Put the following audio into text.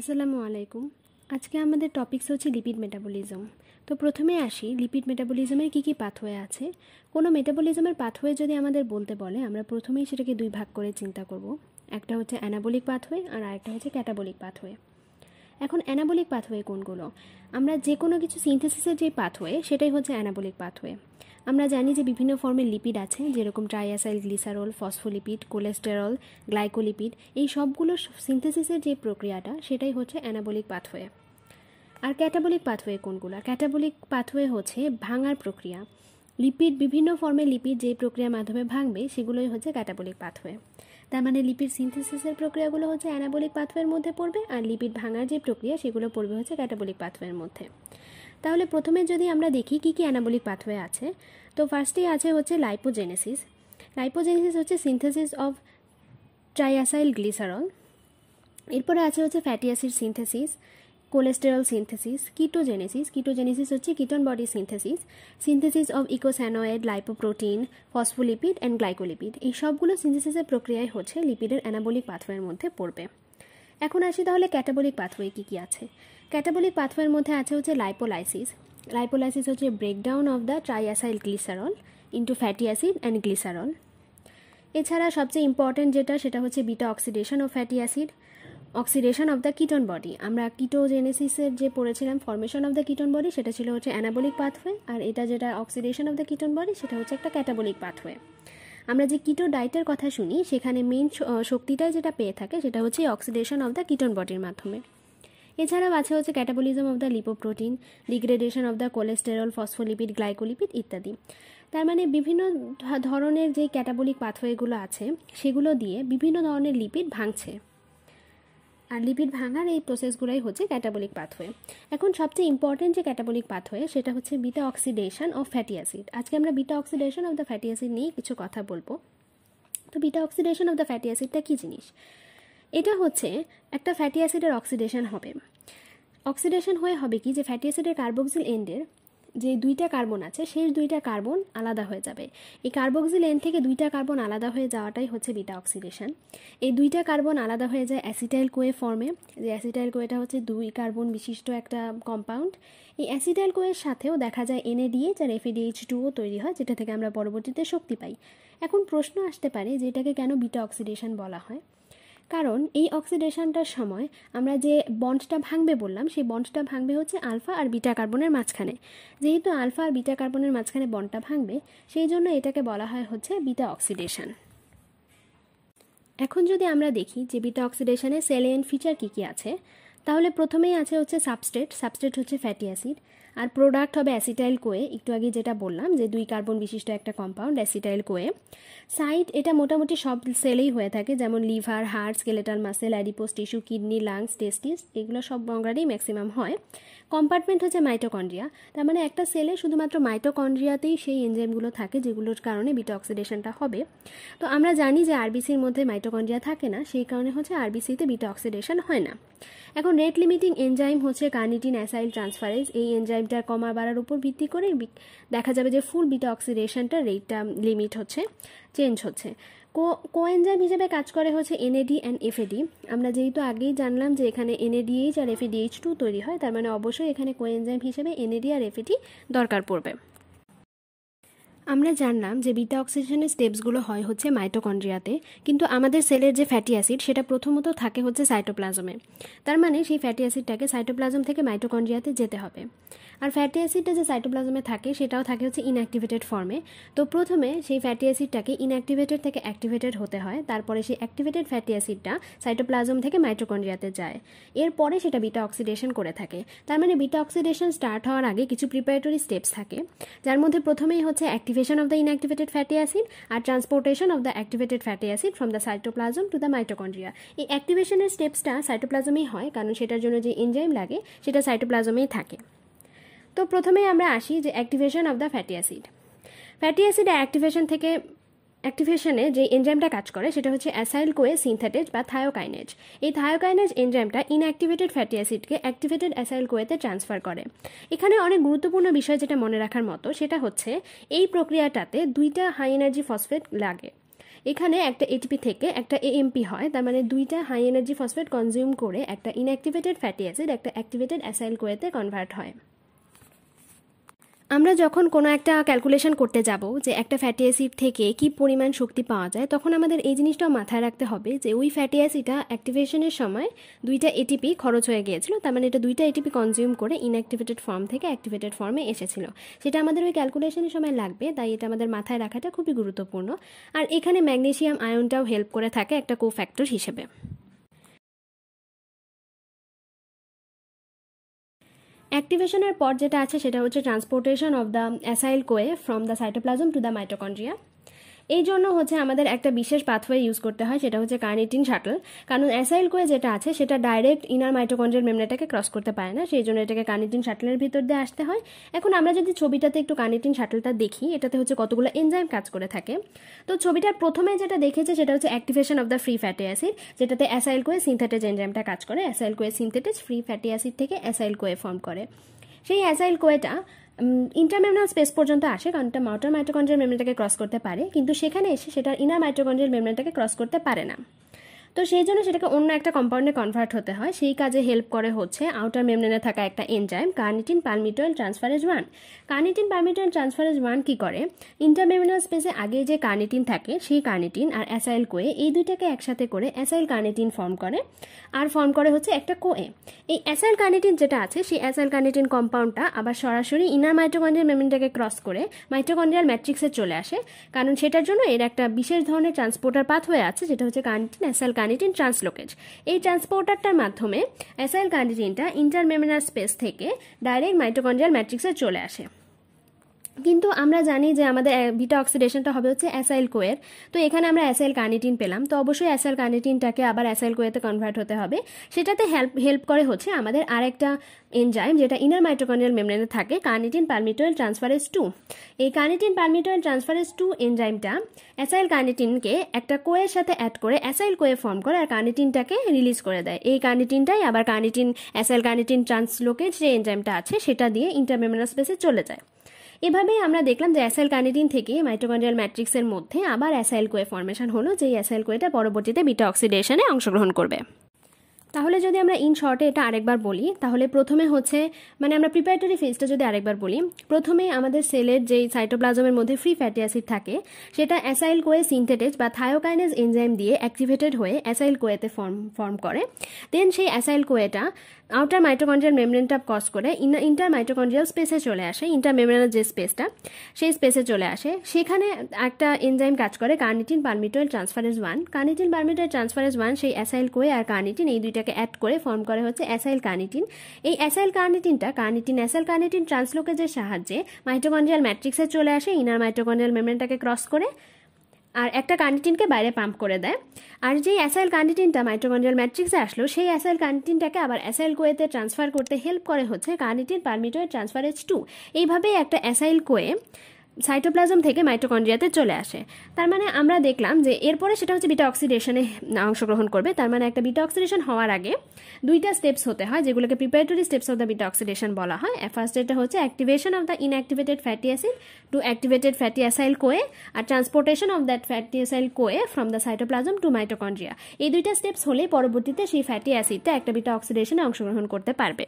আসসালামু আলাইকুম আজকে আমাদের টপিকস হচ্ছে লিপিড মেটাবলিজম তো প্রথমে আসি লিপিড মেটাবলিজমের কী কী পাথওয়ে আছে কোনো মেটাবলিজমের পাথওয়ে যদি আমাদের বলতে বলে আমরা প্রথমেই সেটাকে দুই ভাগ করে চিন্তা করব একটা হচ্ছে অ্যানাবলিক পাথওয়ে আর আরেকটা হচ্ছে ক্যাটাবলিক পাথওয়ে এখন অ্যানাবলিক পাথওয়ে কোনগুলো আমরা যে কোনো কিছু সিনথেসিসের যে পাথওয়ে সেটাই হচ্ছে অ্যানাবলিক পাথওয়ে আমরা জানি যে বিভিন্ন ফর্মের লিপিড আছে যেরকম triacylglycerol phospholipid cholesterol glycolipid এই সবগুলোর সিনথেসিসের যে প্রক্রিয়াটা সেটাই হচ্ছে অ্যানাবলিক পাথওয়ে আর ক্যাটাবলিক পাথওয়ে কোনগুলো ক্যাটাবলিক পাথওয়ে হচ্ছে ভাঙার প্রক্রিয়া লিপিড বিভিন্ন ফর্মের লিপিড যে প্রক্রিয়ার মাধ্যমে ভাঙবে সেগুলোই হচ্ছে ক্যাটাবলিক পাথওয়ে তার মানে লিপিড সিনথেসিসের প্রক্রিয়াগুলো হচ্ছে অ্যানাবলিক পাথওয়ের মধ্যে পড়বে আর লিপিড ভাঙার যে প্রক্রিয়া সেগুলো পড়বে হচ্ছে ক্যাটাবলিক পাথওয়ের মধ্যে তাহলে প্রথমে যদি আমরা দেখি কী কী অ্যানাবলিক পাথওয়ে আছে তো ফার্স্টেই আছে হচ্ছে লাইপোজেনেসিস লাইপোজেনেসিস হচ্ছে সিনথেসিস অফ ট্রাইয়াসাইল গ্লিসারল এরপরে আছে হচ্ছে fatty acid synthesis cholesterol synthesis ketogenesis ketogenesis হচ্ছে ketone body synthesis synthesis of eicosanoid lipoprotein phospholipid and glycolipid এই সবগুলো সিনথেসিসের প্রক্রিয়ায় হচ্ছে লিপিডের অ্যানাবলিক পাথওয়ের মধ্যে পড়বে এখন আসি তাহলে ক্যাটাবলিক পাথওয়ে কী কী আছে ক্যাটাবলিক পাথওয়ের মধ্যে আছে হচ্ছে লাইপোলাইসিস লাইপোলাইসিস হচ্ছে breakdown of the triacylglycerol into fatty acid and glycerol এছাড়া সবচেয়ে ইম্পর্ট্যান্ট যেটা সেটা হচ্ছে beta oxidation of fatty acid oxidation of the ketone body আমরা কিটোজেনেসিসের যে পড়েছিলাম formation of the ketone body সেটা ছিল হচ্ছে অ্যানাবলিক পাথওয়ে আর এটা যেটা oxidation of the ketone body সেটা হচ্ছে একটা ক্যাটাবলিক পাথওয়ে আমরা যে কিটো ডায়েটের কথা শুনি সেখানে মেন শক্তিটাই যেটা পেয়ে থাকে সেটা হচ্ছে অক্সিডেশন অফ দ্য কিটন বডির মাধ্যমে এছাড়াও আছে হচ্ছে catabolism of the lipoprotein degradation of the cholesterol phospholipid glycolipid ইত্যাদি তার মানে বিভিন্ন ধরনের যে ক্যাটাবলিক পাথওয়েগুলো আছে সেগুলো দিয়ে বিভিন্ন ধরনের লিপিড ভাঙছে আর লিপিড ভাঙার এই প্রসেসগুলোই হচ্ছে ক্যাটাবলিক পাথওয়ে এখন সবচেয়ে ইম্পর্টেন্ট যে ক্যাটাবলিক পাথওয়ে সেটা হচ্ছে beta oxidation of fatty acid আজকে আমরা beta oxidation of the fatty acid নিয়ে কিছু কথা বলবো তো beta oxidation of the fatty অ্যাসিডটা কী জিনিস এটা হচ্ছে একটা ফ্যাটি অ্যাসিডের অক্সিডেশন হবে অক্সিডেশন হয়ে হবে কি যে ফ্যাটি অ্যাসিডের কার্বক্সিল এন্ডের যে দুইটা কার্বন আছে শেষ দুইটা কার্বন আলাদা হয়ে যাবে এই কার্বক্সিল এন থেকে দুইটা কার্বন আলাদা হয়ে যাওয়াটাই হচ্ছে বিটা অক্সিডেশন এই দুইটা কার্বন আলাদা হয়ে যায় অ্যাসিটাইল কোয়ে ফর্মে যে অ্যাসিটাইল কোয়েটা হচ্ছে দুই কার্বন বিশিষ্ট একটা কম্পাউন্ড এই অ্যাসিটাইল কোয়ের সাথেও দেখা যায় এনএডিএইচ আর এফএডিএইচ টুও তৈরি হয় যেটা থেকে আমরা পরবর্তীতে শক্তি পাই এখন প্রশ্ন আসতে পারে যে এটাকে কেন বিটা অক্সিডেশন বলা হয় কারণ এই অক্সিডেশনটার সময় আমরা যে বন্ডটা ভাঙবে বললাম সেই বন্ডটা ভাঙবে হচ্ছে আলফা আর বিটা কার্বনের মাঝখানে যেহেতু আলফা আর বিটা কার্বনের মাঝখানে বন্ডটা ভাঙবে সেই জন্য এটাকে বলা হয় হচ্ছে বিটা অক্সিডেশন এখন যদি আমরা দেখি যে বিটা অক্সিডেশনে সেলেন ফিচার কী কী আছে তাহলে প্রথমেই আছে হচ্ছে সাবস্টেট সাবস্টেট হচ্ছে ফ্যাটি অ্যাসিড আর প্রোডাক্ট হবে অ্যাসিটাইল কোয়ে একটু আগে যেটা বললাম যে দুই কার্বন বিশিষ্ট একটা কম্পাউন্ড অ্যাসিটাইল কোয়ে সাইট এটা মোটামুটি সব সেলেই হয়ে থাকে যেমন liver heart skeletal muscle adipose tissue kidney lungs testis এগুলো সব বঙ্গারেই ম্যাক্সিমাম হয় কম্পার্টমেন্ট হচ্ছে মাইটোকন্ড্রিয়া তার মানে একটা সেলে শুধুমাত্র মাইটোকন্ড্রিয়াতেই সেই এনজাইমগুলো থাকে যেগুলোর কারণে বিটা অক্সিডেশনটা হবে তো আমরা জানি যে আরবিসির মধ্যে মাইটোকন্ড্রিয়া থাকে না সেই কারণে হচ্ছে আরবিসিতে বিটা অক্সিডেশন হয় না এখন রেট লিমিটিং এনজাইম হচ্ছে কার্নিটিন অ্যাসাইল ট্রান্সফারেজ এই এনজাইম টেম্পটার কমা বাড়ার উপর ভিত্তি করে দেখা যাবে যে ফুল বিটা অক্সিডেশনটা রেটটা লিমিট হচ্ছে চেঞ্জ হচ্ছে কো কোএনজাইম হিসেবে কাজ করে হচ্ছে এনএডি অ্যান্ড এফএডি আমরা যেহেতু আগেই জানলাম যে এখানে এনএডিএইচ আর এফএডিএইচ টু তৈরি হয় তার মানে অবশ্যই এখানে কোএনজাইম হিসেবে এনএডি আর এফএডি দরকার পড়বে আমরা জানলাম যে বিটা অক্সিজেশনের স্টেপসগুলো হয় হচ্ছে মাইটোকন্ড্রিয়াতে কিন্তু আমাদের সেলের যে ফ্যাটি অ্যাসিড সেটা প্রথমত থাকে হচ্ছে সাইটোপ্লাজমে তার মানে সেই ফ্যাটি অ্যাসিডটাকে সাইটোপ্লাজম থেকে মাইটোকন্ড্রিয়াতে যেতে হবে আর ফ্যাটি অ্যাসিডটা যে সাইটোপ্লাজমে থাকে সেটাও থাকে হচ্ছে ইনঅ্যাক্টিভেটেড ফর্মে তো প্রথমে সেই ফ্যাটি অ্যাসিডটাকে ইনঅ্যাক্টিভেটেড থেকে অ্যাক্টিভেটেড হতে হয় তারপরে সেই অ্যাক্টিভেটেড ফ্যাটি অ্যাসিডটা সাইটোপ্লাজম থেকে মাইটোকন্ড্রিয়াতে যায় এরপরে সেটা বিটা অক্সিডেশন করে থাকে তার মানে বিটা অক্সিডেশন স্টার্ট হওয়ার আগে কিছু প্রিপারেটরি স্টেপস থাকে যার মধ্যে প্রথমেই হচ্ছে activation oxidation of the inactivated fatty acid আর transportation of the activated fatty acid from the cytoplasm to the mitochondria এই অ্যাক্টিভেশনের স্টেপসটা সাইটোপ্লাজমেই হয় কারণ সেটার জন্য যে এনজাইম লাগে সেটা সাইটোপ্লাজমেই থাকে তো প্রথমে আমরা আসি যে activation of the fatty acid fatty acid activation থেকে অ্যাক্টিভেশনে যে এনজাইমটা কাজ করে সেটা হচ্ছে অ্যাসাইল কোয়ে সিনথেটেজ বা থায়োকাইনেজ এই থায়োকাইনেজ এনজাইমটা ইনঅ্যাক্টিভেটেড ফ্যাটি অ্যাসিডকে অ্যাক্টিভেটেড অ্যাসাইল কোয়েতে ট্রান্সফার করে এখানে অনেক গুরুত্বপূর্ণ বিষয় যেটা মনে রাখার মতো সেটা হচ্ছে এই প্রক্রিয়াটাতে দুইটা হাই এনার্জি ফসফেট লাগে এখানে একটা এটিপি থেকে একটা এএমপি হয় তার মানে দুইটা হাই এনার্জি ফসফেট কনজিউম করে একটা ইনঅ্যাক্টিভেটেড ফ্যাটি অ্যাসিড একটা অ্যাক্টিভেটেড অ্যাসাইল কোয়েতে কনভার্ট হয় আমরা যখন কোনো একটা ক্যালকুলেশন করতে যাব যে একটা ফ্যাটি অ্যাসিড থেকে কি পরিমাণ শক্তি পাওয়া যায় তখন আমাদের এই জিনিসটাও মাথায় রাখতে হবে যে ওই ফ্যাটি অ্যাসিডটা অ্যাক্টিভেশনের সময় দুইটা এটিপি খরচ হয়ে গিয়েছিল তার মানে এটা দুইটা এটিপি কনজিউম করে ইনঅ্যাক্টিভেটেড ফর্ম থেকে অ্যাক্টিভেটেড ফর্মে এসেছিল সেটা আমাদের ওই ক্যালকুলেশনের সময় লাগবে তাই এটা আমাদের মাথায় রাখাটা খুবই গুরুত্বপূর্ণ আর এখানে ম্যাগনেশিয়াম আয়নটাও হেল্প করে থাকে একটা কোফ্যাক্টর হিসেবে অ্যাক্টিভেশনের পর যেটা আছে সেটা হচ্ছে transportation of the acyl CoA from the cytoplasm to the mitochondria এই জন্য হচ্ছে আমাদের একটা বিশেষ পাথওয়ে ইউজ করতে হয় সেটা হচ্ছে কার্নিটিন শাটল কারণ অ্যাসাইল কোয়ে যেটা আছে সেটা ডাইরেক্ট ইনার মাইটোকন্ড্রিয়াল মেমনাটাকে ক্রস করতে পারে না সেই জন্য এটাকে কার্নিটিন শাটলের ভিতর দিয়ে আসতে হয় এখন আমরা যদি ছবিটাতে একটু কার্নিটিন শাটলটা দেখি এটাতে হচ্ছে কতগুলো এনজাইম কাজ করে থাকে তো ছবিটার প্রথমে যেটা দেখেছে সেটা হচ্ছে activation of the free fatty acid যেটাতে অ্যাসাইল কোয়ে সিনথেটেজ এনজাইমটা কাজ করে acyl CoA synthetase free fatty acid থেকে অ্যাসাইল কোয়ে ফর্ম করে সেই অ্যাসাইল কোয়েটা ইন্টারমেমব্রেন স্পেস পর্যন্ত আসে কারণ এটা মাউটার মাইটোকন্ড্রিয়াল মেমব্রেনটাকে ক্রস করতে পারে কিন্তু সেখানে এসে সেটা ইনার মাইটোকন্ড্রিয়াল মেমব্রেনটাকে ক্রস করতে পারে না তো সেই জন্য সেটাকে অন্য একটা কম্পাউন্ডে কনভার্ট হতে হয় সেই কাজে হেল্প করে হচ্ছে আউটার মেমব্রেনে থাকা একটা enzyme carnitine palmitoyl transferase one carnitine palmitoyl transferase one কী করে ইন্টারমেমিনাল স্পেসে আগে যে কার্নিটিন থাকে সেই কার্নিটিন আর অ্যাসাইল কোয়ে এই দুইটাকে একসাথে করে অ্যাসাইল কার্নিটিন ফর্ম করে আর ফর্ম করে হচ্ছে একটা কোয়ে এই অ্যাসাইল কার্নিটিন যেটা আছে সেই অ্যাসাইল কার্নিটিন কম্পাউন্ডটা আবার সরাসরি ইনার মাইটোকন্ড্রিয়াল মেমিনটাকে ক্রস করে মাইটোকন্ড্রিয়াল ম্যাট্রিক্সে চলে আসে কারণ সেটার জন্য এর একটা বিশেষ ধরনের ট্রান্সপোর্টার পাথ হয়ে আছে যেটা হচ্ছে কার্নিটিন অ্যাসাইল গার্নিটিন ট্রান্সলোকেজ এই ট্রান্সপোর্টারটার মাধ্যমে অ্যাসাইল গার্নিটিনটা ইন্টারমেমিনার স্পেস থেকে ডাইরেক্ট মাইটোকন্ড্রিয়াল ম্যাট্রিক্সে চলে আসে কিন্তু আমরা জানি যে আমাদের বিটা অক্সিডেশনটা হবে হচ্ছে অ্যাসাইল কোয়ের তো এখানে আমরা অ্যাসাইল কার্নিটিন পেলাম তো অবশ্যই অ্যাসাইল কার্নিটিনটাকে আবার অ্যাসাইল কোয়েতে কনভার্ট হতে হবে সেটাতে হেল্প হেল্প করে হচ্ছে আমাদের আরেকটা এনজাইম যেটা ইনার মাইট্রোকনিয়াল মেমব্রেনে থাকে কার্নিটিন পারমিটোয়েল ট্রান্সফারেস টু এই কার্নিটিন পারমিটোয়েল ট্রান্সফারেস টু এনজাইমটা অ্যাসাইল কার্নিটিনকে একটা কোয়ের সাথে অ্যাড করে অ্যাসাইল কোয়ে ফর্ম করে আর কার্নিটিনটাকে রিলিজ করে দেয় এই কার্নিটিনটাই আবার কার্নিটিন অ্যাসাইল কার্নিটিন ট্রান্সলোকেট যে এনজাইমটা আছে সেটা দিয়ে ইন্টারমেমোরাল স্পেসে চলে যায় এভাবে আমরা দেখলাম যে অ্যাসাইল কানিডিন থেকে মাইট্রোকন্ড্রিয়াল ম্যাট্রিক্সের মধ্যে আবার অ্যাসাইল কোয়ে ফর্মেশন হলো যেই অ্যাসাইল কোয়েটা পরবর্তীতে বিটা অক্সিডেশনে অংশগ্রহণ করবে তাহলে যদি আমরা ইন শর্টে এটা আরেকবার বলি তাহলে প্রথমে হচ্ছে মানে আমরা প্রিপারেটরি ফেজটা যদি আরেকবার বলি প্রথমে আমাদের সেলের যেই সাইটোপ্লাজমের মধ্যে ফ্রি ফ্যাটি অ্যাসিড থাকে সেটা অ্যাসাইল কোয়ে সিনথেটেজ বা থায়োকাইনেজ এনজাইম দিয়ে অ্যাক্টিভেটেড হয়ে অ্যাসাইল কোয়েতে ফর্ম ফর্ম করে দেন সেই অ্যাসাইল কোয়েটা আউটার মাইটোকন্ড্রিয়াল মেমব্রেনটা ক্রস করে ইন্টার মাইটোকন্ড্রিয়াল স্পেসে চলে আসে ইন্টার মেমব্রেনের যে স্পেসটা সেই স্পেসে চলে আসে সেখানে একটা এনজাইম কাজ করে carnitine palmitoyl transferase one carnitine palmitoyl transferase one সেই অ্যাসাইল কোয়ে আর কার্নিটিন এই দুইটা এটাকে অ্যাড করে ফর্ম করে হচ্ছে অ্যাসাইল কার্নিটিন এই অ্যাসাইল কার্নিটিনটা কার্নিটিন অ্যাসাইল কার্নিটিন ট্রান্সলোকেজের সাহায্যে মাইটোকন্ড্রিয়াল ম্যাট্রিক্সে চলে আসে ইনার মাইটোকন্ড্রিয়াল মেমেনটাকে ক্রস করে আর একটা কার্নিটিনকে বাইরে পাম্প করে দেয় আর যেই অ্যাসাইল কার্নিটিনটা মাইট্রোকন্ড্রিয়াল ম্যাট্রিক্সে আসলো সেই অ্যাসাইল কার্নিটিনটাকে আবার অ্যাসাইল কোয়েতে ট্রান্সফার করতে হেল্প করে হচ্ছে কার্নিটিন পারমিটোয়েড ট্রান্সফারেজ টু এইভাবেই একটা অ্যাসাইল কোয়ে সাইটোপ্লাজম থেকে মাইটোকন্ড্রিয়াতে চলে আসে তার মানে আমরা দেখলাম যে এরপরে সেটা হচ্ছে বিটা অক্সিডেশনে অংশগ্রহণ করবে তার মানে একটা বিটা অক্সিডেশন হওয়ার আগে দুইটা স্টেপস হতে হয় যেগুলোকে preparatory steps of the beta oxidation বলা হয় ফার্স্ট এটা হচ্ছে activation of the inactivated fatty acid to activated fatty acyl CoA আর transportation of that fatty acyl CoA from the cytoplasm to mitochondria এই দুইটা স্টেপস হলে পরবর্তীতে সেই ফ্যাটি অ্যাসিডটা একটা বিটা অক্সিডেশনে অংশগ্রহণ করতে পারবে